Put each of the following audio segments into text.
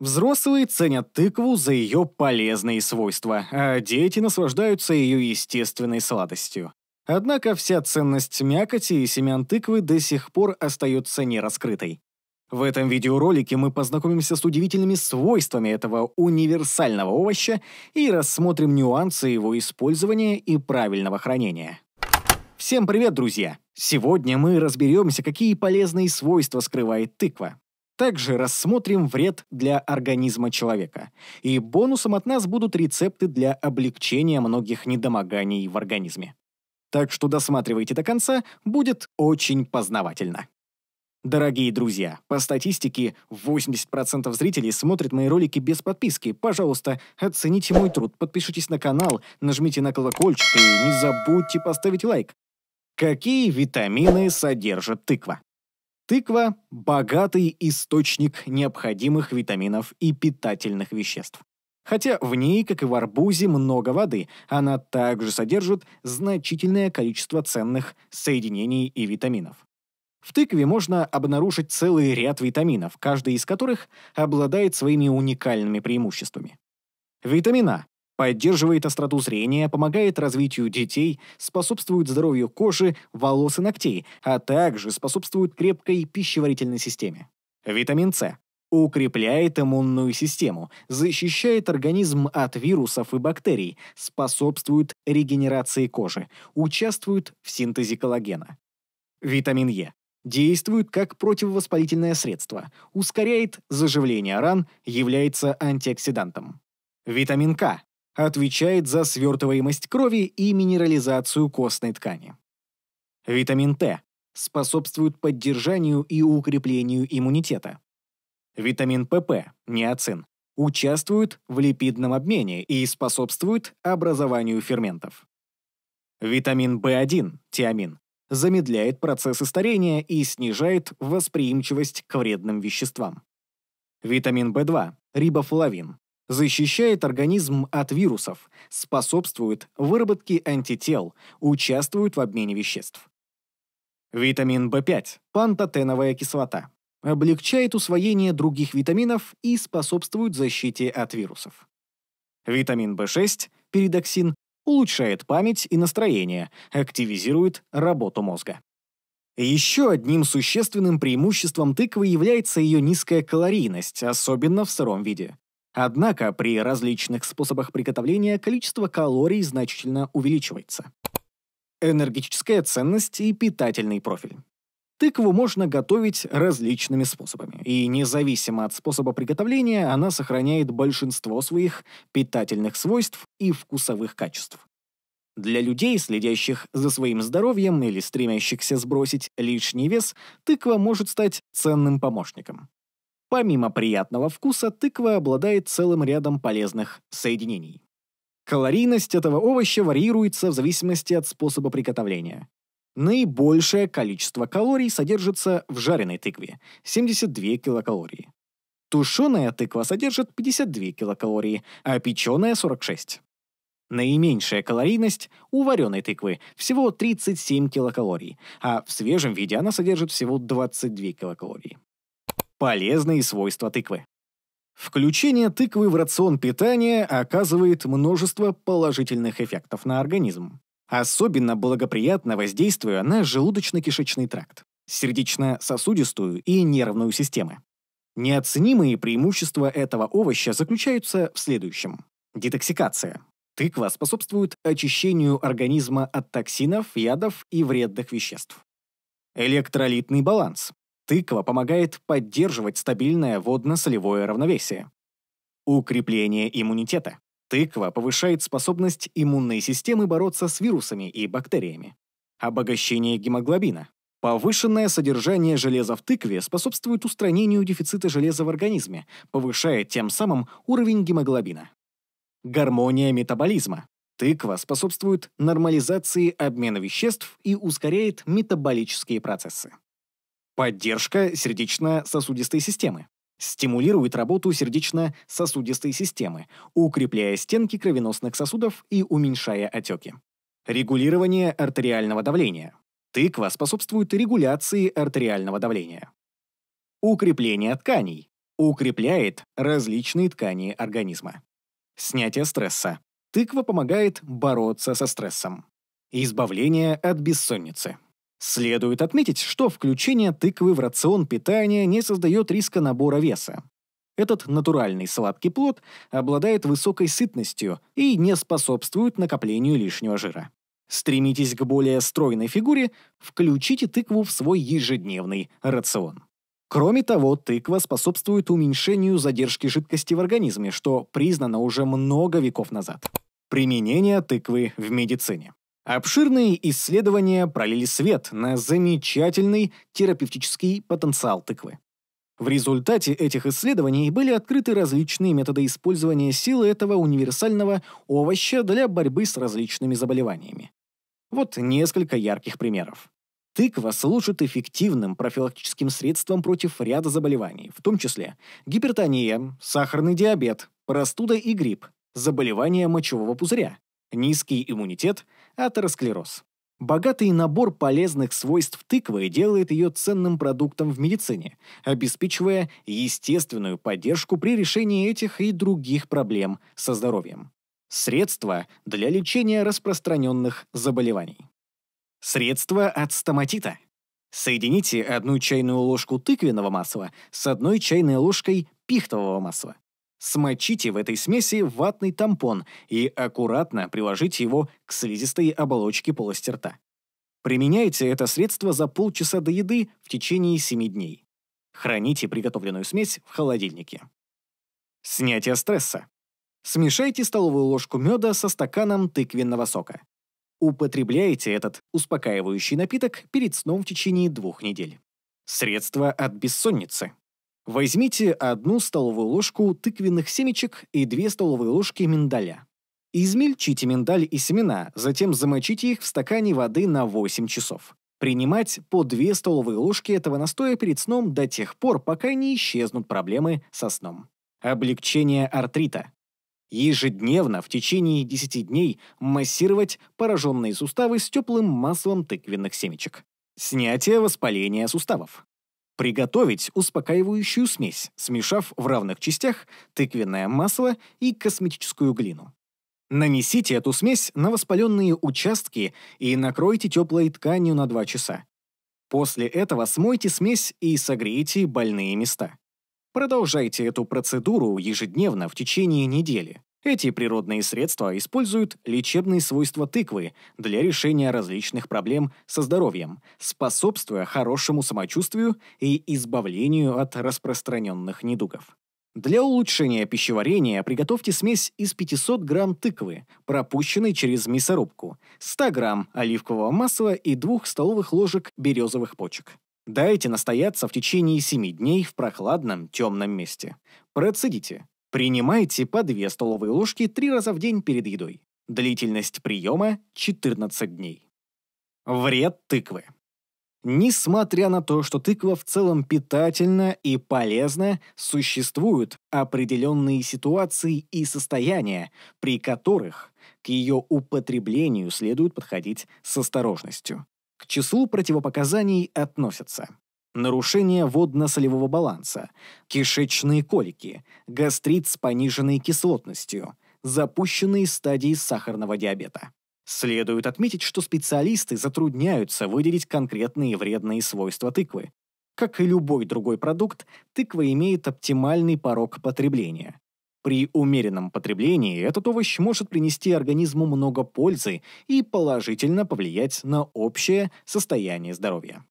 Взрослые ценят тыкву за ее полезные свойства, а дети наслаждаются ее естественной сладостью. Однако вся ценность мякоти и семян тыквы до сих пор остается нераскрытой. В этом видеоролике мы познакомимся с удивительными свойствами этого универсального овоща и рассмотрим нюансы его использования и правильного хранения. Всем привет, друзья! Сегодня мы разберемся, какие полезные свойства скрывает тыква. Также рассмотрим вред для организма человека. И бонусом от нас будут рецепты для облегчения многих недомоганий в организме. Так что досматривайте до конца, будет очень познавательно. Дорогие друзья, по статистике 80% зрителей смотрят мои ролики без подписки. Пожалуйста, оцените мой труд, подпишитесь на канал, нажмите на колокольчик и не забудьте поставить лайк. Какие витамины содержит тыква? Тыква – богатый источник необходимых витаминов и питательных веществ. Хотя в ней, как и в арбузе, много воды, она также содержит значительное количество ценных соединений и витаминов. В тыкве можно обнаружить целый ряд витаминов, каждый из которых обладает своими уникальными преимуществами. Витамин А поддерживает остроту зрения, помогает развитию детей, способствует здоровью кожи, волос и ногтей, а также способствует крепкой пищеварительной системе. Витамин С укрепляет иммунную систему, защищает организм от вирусов и бактерий, способствует регенерации кожи, участвует в синтезе коллагена. Витамин Е действует как противовоспалительное средство, ускоряет заживление ран, является антиоксидантом. Витамин К Отвечает за свертываемость крови и минерализацию костной ткани. Витамин Т способствует поддержанию и укреплению иммунитета. Витамин ПП, неоцин, участвует в липидном обмене и способствует образованию ферментов. Витамин В1, тиамин, замедляет процессы старения и снижает восприимчивость к вредным веществам. Витамин В2, рибофлавин, защищает организм от вирусов, способствует выработке антител, участвует в обмене веществ. Витамин В5 – пантотеновая кислота. Облегчает усвоение других витаминов и способствует защите от вирусов. Витамин В6 – передоксин – улучшает память и настроение, активизирует работу мозга. Еще одним существенным преимуществом тыквы является ее низкая калорийность, особенно в сыром виде. Однако при различных способах приготовления количество калорий значительно увеличивается. Энергетическая ценность и питательный профиль. Тыкву можно готовить различными способами, и независимо от способа приготовления она сохраняет большинство своих питательных свойств и вкусовых качеств. Для людей, следящих за своим здоровьем или стремящихся сбросить лишний вес, тыква может стать ценным помощником. Помимо приятного вкуса, тыква обладает целым рядом полезных соединений. Калорийность этого овоща варьируется в зависимости от способа приготовления. Наибольшее количество калорий содержится в жареной тыкве – 72 килокалории. Тушеная тыква содержит 52 килокалории, а печеная – 46. Наименьшая калорийность у вареной тыквы – всего 37 килокалорий, а в свежем виде она содержит всего 22 килокалории. Полезные свойства тыквы. Включение тыквы в рацион питания оказывает множество положительных эффектов на организм. Особенно благоприятно воздействуя на желудочно-кишечный тракт, сердечно-сосудистую и нервную системы. Неоценимые преимущества этого овоща заключаются в следующем. Детоксикация. Тыква способствует очищению организма от токсинов, ядов и вредных веществ. Электролитный баланс тыква помогает поддерживать стабильное водно-солевое равновесие. Укрепление иммунитета. Тыква повышает способность иммунной системы бороться с вирусами и бактериями. Обогащение гемоглобина. Повышенное содержание железа в тыкве способствует устранению дефицита железа в организме, повышая тем самым уровень гемоглобина. Гармония метаболизма. Тыква способствует нормализации обмена веществ и ускоряет метаболические процессы. Поддержка сердечно-сосудистой системы. Стимулирует работу сердечно-сосудистой системы, укрепляя стенки кровеносных сосудов и уменьшая отеки. Регулирование артериального давления. Тыква способствует регуляции артериального давления. Укрепление тканей. Укрепляет различные ткани организма. Снятие стресса. Тыква помогает бороться со стрессом. Избавление от бессонницы. Следует отметить, что включение тыквы в рацион питания не создает риска набора веса. Этот натуральный сладкий плод обладает высокой сытностью и не способствует накоплению лишнего жира. Стремитесь к более стройной фигуре, включите тыкву в свой ежедневный рацион. Кроме того, тыква способствует уменьшению задержки жидкости в организме, что признано уже много веков назад. Применение тыквы в медицине. Обширные исследования пролили свет на замечательный терапевтический потенциал тыквы. В результате этих исследований были открыты различные методы использования силы этого универсального овоща для борьбы с различными заболеваниями. Вот несколько ярких примеров. Тыква служит эффективным профилактическим средством против ряда заболеваний, в том числе гипертония, сахарный диабет, простуда и грипп, заболевания мочевого пузыря, низкий иммунитет, атеросклероз. Богатый набор полезных свойств тыквы делает ее ценным продуктом в медицине, обеспечивая естественную поддержку при решении этих и других проблем со здоровьем. Средства для лечения распространенных заболеваний. Средства от стоматита. Соедините одну чайную ложку тыквенного масла с одной чайной ложкой пихтового масла. Смочите в этой смеси ватный тампон и аккуратно приложите его к слизистой оболочке полости рта. Применяйте это средство за полчаса до еды в течение 7 дней. Храните приготовленную смесь в холодильнике. Снятие стресса. Смешайте столовую ложку меда со стаканом тыквенного сока. Употребляйте этот успокаивающий напиток перед сном в течение двух недель. Средство от бессонницы. Возьмите одну столовую ложку тыквенных семечек и две столовые ложки миндаля. Измельчите миндаль и семена, затем замочите их в стакане воды на 8 часов. Принимать по 2 столовые ложки этого настоя перед сном до тех пор, пока не исчезнут проблемы со сном. Облегчение артрита. Ежедневно в течение 10 дней массировать пораженные суставы с теплым маслом тыквенных семечек. Снятие воспаления суставов. Приготовить успокаивающую смесь, смешав в равных частях тыквенное масло и косметическую глину. Нанесите эту смесь на воспаленные участки и накройте теплой тканью на 2 часа. После этого смойте смесь и согрейте больные места. Продолжайте эту процедуру ежедневно в течение недели. Эти природные средства используют лечебные свойства тыквы для решения различных проблем со здоровьем, способствуя хорошему самочувствию и избавлению от распространенных недугов. Для улучшения пищеварения приготовьте смесь из 500 грамм тыквы, пропущенной через мясорубку, 100 грамм оливкового масла и 2 столовых ложек березовых почек. Дайте настояться в течение 7 дней в прохладном темном месте. Процедите. Принимайте по 2 столовые ложки 3 раза в день перед едой. Длительность приема – 14 дней. Вред тыквы. Несмотря на то, что тыква в целом питательна и полезна, существуют определенные ситуации и состояния, при которых к ее употреблению следует подходить с осторожностью. К числу противопоказаний относятся нарушение водно-солевого баланса, кишечные колики, гастрит с пониженной кислотностью, запущенные стадии сахарного диабета. Следует отметить, что специалисты затрудняются выделить конкретные вредные свойства тыквы. Как и любой другой продукт, тыква имеет оптимальный порог потребления. При умеренном потреблении этот овощ может принести организму много пользы и положительно повлиять на общее состояние здоровья.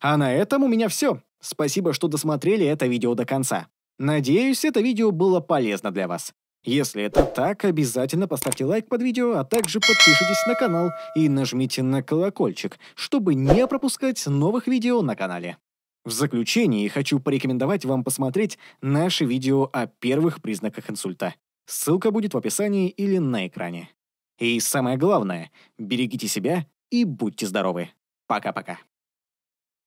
А на этом у меня все. Спасибо, что досмотрели это видео до конца. Надеюсь, это видео было полезно для вас. Если это так, обязательно поставьте лайк под видео, а также подпишитесь на канал и нажмите на колокольчик, чтобы не пропускать новых видео на канале. В заключение хочу порекомендовать вам посмотреть наше видео о первых признаках инсульта. Ссылка будет в описании или на экране. И самое главное, берегите себя и будьте здоровы. Пока-пока.